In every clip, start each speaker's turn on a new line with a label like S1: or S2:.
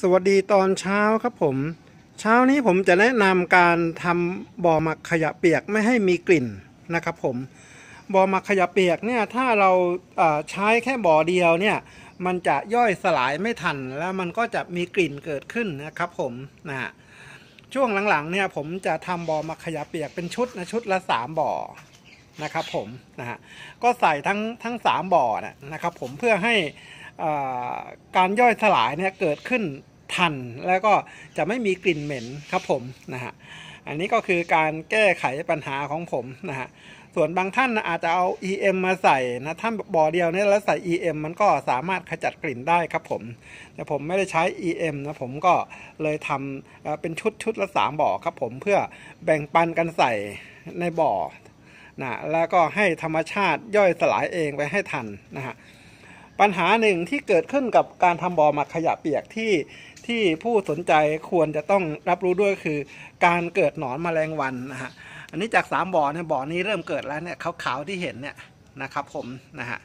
S1: สวัสดีตอนเช้าครับผม เช้านี้ผมจะแนะนำการทำบ่อหมักขยะเปียกไม่ให้มีกลิ่นนะครับผมบ่อหมักขยะเปียกเนี่ย ถ้าเราใช้แค่บ่อเดียวเนี่ย มันจะย่อยสลายไม่ทัน แล้วมันก็จะมีกลิ่นเกิดขึ้นนะครับผมนะช่วงหลังๆเนี่ยผมจะทำบ่อหมักขยะเปียกเป็นชุดนะชุดละ3บ่อนะครับผมนะฮะ ก็ใส่ทั้งทั้ง3บ่อนะครับ ผมเพื่อให้การย่อยสลายเนี่ยเกิดขึ้นทัน แล้วก็จะไม่มีกลิ่นเหม็นครับผมนะฮะอันนี้ก็คือการแก้ไขปัญหาของผมนะฮะส่วนบางท่านอาจจะเอา EM มาใส่นะท่านบ่อเดียวเนี่ยแล้วใส่ EM มันก็สามารถขจัดกลิ่นได้ครับผม แต่ผมไม่ได้ใช้ EM นะผมก็เลยทำเป็นชุดชุดละสามบ่อครับผมเพื่อแบ่งปันกันใส่ในบ่อนะแล้วก็ให้ธรรมชาติย่อยสลายเองไปให้ทันนะฮะปัญหาหนึ่งที่เกิดขึ้นกับการทำบ่อหมักขยะเปียกที่ที่ผู้สนใจควรจะต้องรับรู้ด้วยคือการเกิดหนอนมแมลงวันนะฮะอันนี้จาก 3บ่อเนี่ยบ่อนี้เริ่มเกิดแล้วเนี่ยขาวๆที่เห็นเนี่ยนะครับ ผมนะฮะ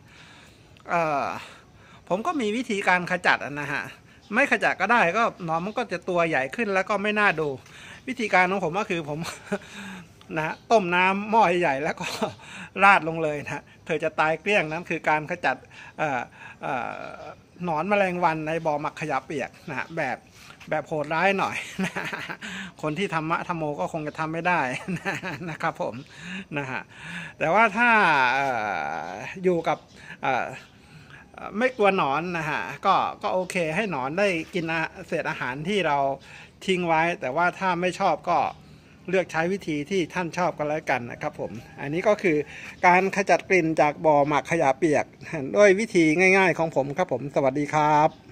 S1: ผมก็มีวิธีการขจัดนะฮะ ไม่ขจัดก็ได้ก็หนอนมันก็จะตัวใหญ่ขึ้นแล้วก็ไม่น่าดู วิธีการของผมก็คือผมนะต้มน้ำหม้อใหญ่ แล้วก็ ราดลงเลยนะ เธอจะตายเกลี้ยงนั้นคือการขจัดหนอนแมลงวันในบ่อหมักขยะเปียกนะแบบแบบโหดร้ายหน่อยนะคนที่ธรรมะธรรมโมก็คงจะทำไม่ได้ นะครับผมนะฮะแต่ว่าถ้าอยู่กับไม่กลัวหนอนนะฮะก็ก็โอเคให้หนอนได้กินเศษอาหารที่เราทิ้งไว้ แต่ว่าถ้าไม่ชอบก็เลือกใช้วิธีที่ท่านชอบกันแล้วกันนะครับผม อันนี้ก็คือการขจัดกลิ่นจากบ่อหมักขยะเปียก ด้วยวิธีง่ายๆของผมครับผม สวัสดีครับ